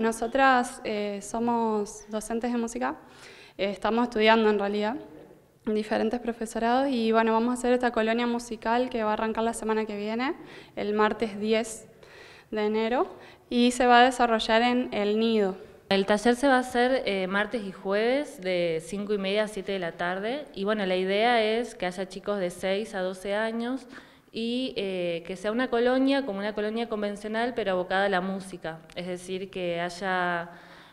Nosotras eh, somos docentes de música, eh, estamos estudiando en realidad en diferentes profesorados y bueno, vamos a hacer esta colonia musical que va a arrancar la semana que viene, el martes 10 de enero, y se va a desarrollar en El Nido. El taller se va a hacer eh, martes y jueves de 5 y media a 7 de la tarde y bueno, la idea es que haya chicos de 6 a 12 años y eh, que sea una colonia como una colonia convencional pero abocada a la música, es decir, que haya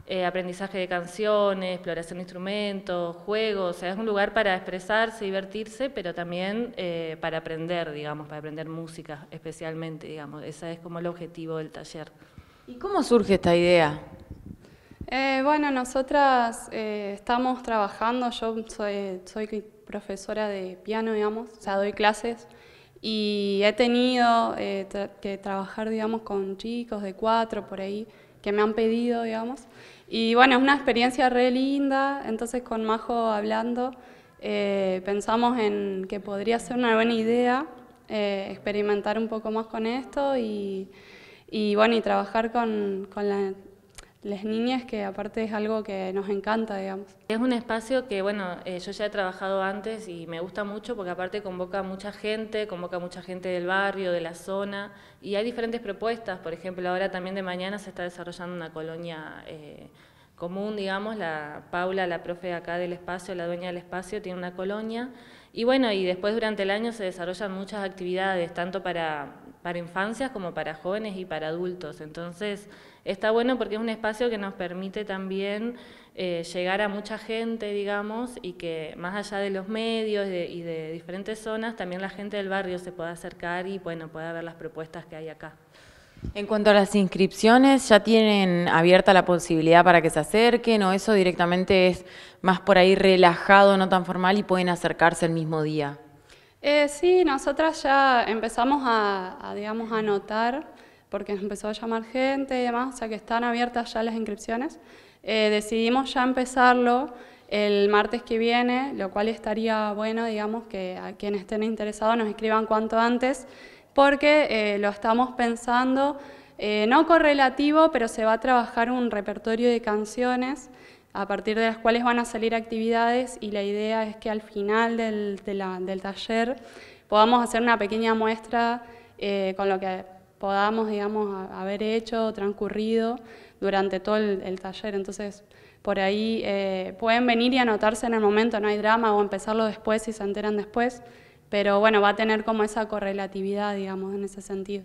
eh, aprendizaje de canciones, exploración de instrumentos, juegos, o sea, es un lugar para expresarse, divertirse, pero también eh, para aprender, digamos, para aprender música especialmente, digamos, ese es como el objetivo del taller. ¿Y cómo surge esta idea? bueno, nosotras estamos trabajando, yo soy, soy profesora de piano, digamos, o sea, doy clases y he tenido eh, que trabajar, digamos, con chicos de cuatro por ahí que me han pedido, digamos. Y bueno, es una experiencia re linda, entonces con Majo hablando eh, pensamos en que podría ser una buena idea eh, experimentar un poco más con esto y, bueno, y trabajar con, con la las niñas, que aparte es algo que nos encanta, digamos. Es un espacio que, bueno, eh, yo ya he trabajado antes y me gusta mucho porque aparte convoca mucha gente, convoca mucha gente del barrio, de la zona, y hay diferentes propuestas, por ejemplo, ahora también de mañana se está desarrollando una colonia... Eh, común, digamos, la Paula, la profe acá del espacio, la dueña del espacio, tiene una colonia y bueno, y después durante el año se desarrollan muchas actividades, tanto para para infancias como para jóvenes y para adultos. Entonces, está bueno porque es un espacio que nos permite también eh, llegar a mucha gente, digamos, y que más allá de los medios y de, y de diferentes zonas, también la gente del barrio se pueda acercar y, bueno, pueda ver las propuestas que hay acá. En cuanto a las inscripciones, ¿ya tienen abierta la posibilidad para que se acerquen o eso directamente es más por ahí relajado, no tan formal y pueden acercarse el mismo día? Eh, sí, nosotras ya empezamos a, digamos, a notar, porque empezó a llamar gente y demás, o sea que están abiertas ya las inscripciones. Eh, decidimos ya empezarlo el martes que viene, lo cual estaría bueno, digamos, que a quienes estén interesados nos escriban cuanto antes, porque eh, lo estamos pensando, eh, no correlativo, pero se va a trabajar un repertorio de canciones a partir de las cuales van a salir actividades y la idea es que al final del, del taller podamos hacer una pequeña muestra eh, con lo que podamos, digamos, haber hecho, transcurrido durante todo el, taller. Entonces, por ahí eh, pueden venir y anotarse en el momento, no hay drama, o empezarlo después si se enteran después, pero bueno, va a tener como esa correlatividad, digamos, en ese sentido.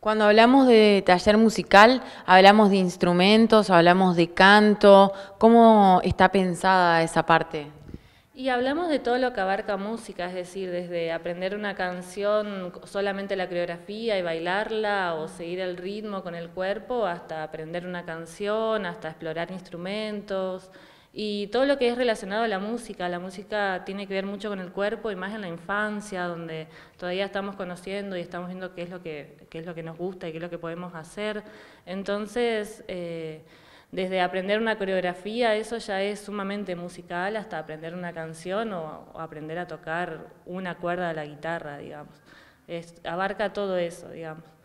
Cuando hablamos de taller musical, hablamos de instrumentos, hablamos de canto, ¿cómo está pensada esa parte? Y hablamos de todo lo que abarca música, es decir, desde aprender una canción, solamente la coreografía y bailarla, o seguir el ritmo con el cuerpo, hasta aprender una canción, hasta explorar instrumentos, y todo lo que es relacionado a la música, la música tiene que ver mucho con el cuerpo y más en la infancia, donde todavía estamos conociendo y estamos viendo qué es lo que, es lo que nos gusta y qué es lo que podemos hacer. Entonces, eh, desde aprender una coreografía, eso ya es sumamente musical, hasta aprender una canción o, aprender a tocar una cuerda de la guitarra, digamos. abarca todo eso, digamos.